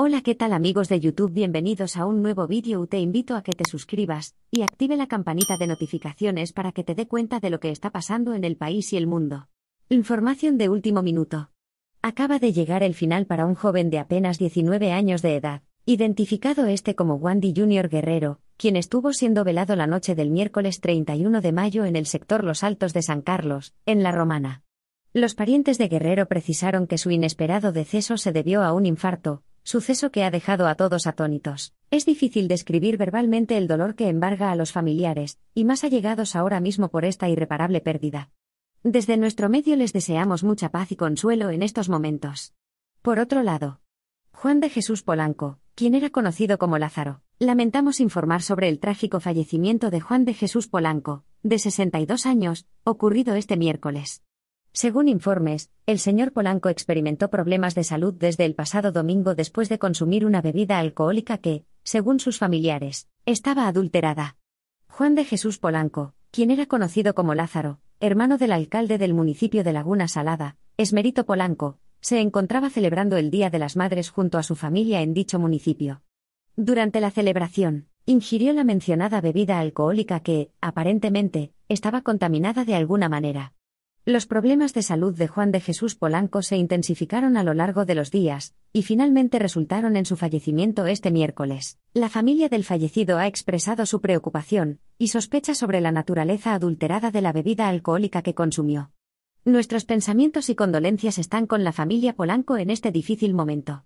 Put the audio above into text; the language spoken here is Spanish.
Hola qué tal amigos de YouTube bienvenidos a un nuevo vídeo te invito a que te suscribas y active la campanita de notificaciones para que te dé cuenta de lo que está pasando en el país y el mundo. Información de último minuto. Acaba de llegar el final para un joven de apenas 19 años de edad, identificado este como Wendy Jr. Guerrero, quien estuvo siendo velado la noche del miércoles 31 de mayo en el sector Los Altos de San Carlos, en La Romana. Los parientes de Guerrero precisaron que su inesperado deceso se debió a un infarto, suceso que ha dejado a todos atónitos. Es difícil describir verbalmente el dolor que embarga a los familiares, y más allegados ahora mismo por esta irreparable pérdida. Desde nuestro medio les deseamos mucha paz y consuelo en estos momentos. Por otro lado, Juan de Jesús Polanco, quien era conocido como Lázaro, lamentamos informar sobre el trágico fallecimiento de Juan de Jesús Polanco, de 62 años, ocurrido este miércoles. Según informes, el señor Polanco experimentó problemas de salud desde el pasado domingo después de consumir una bebida alcohólica que, según sus familiares, estaba adulterada. Juan de Jesús Polanco, quien era conocido como Lázaro, hermano del alcalde del municipio de Laguna Salada, Esmerito Polanco, se encontraba celebrando el Día de las Madres junto a su familia en dicho municipio. Durante la celebración, ingirió la mencionada bebida alcohólica que, aparentemente, estaba contaminada de alguna manera. Los problemas de salud de Juan de Jesús Polanco se intensificaron a lo largo de los días, y finalmente resultaron en su fallecimiento este miércoles. La familia del fallecido ha expresado su preocupación y sospecha sobre la naturaleza adulterada de la bebida alcohólica que consumió. Nuestros pensamientos y condolencias están con la familia Polanco en este difícil momento.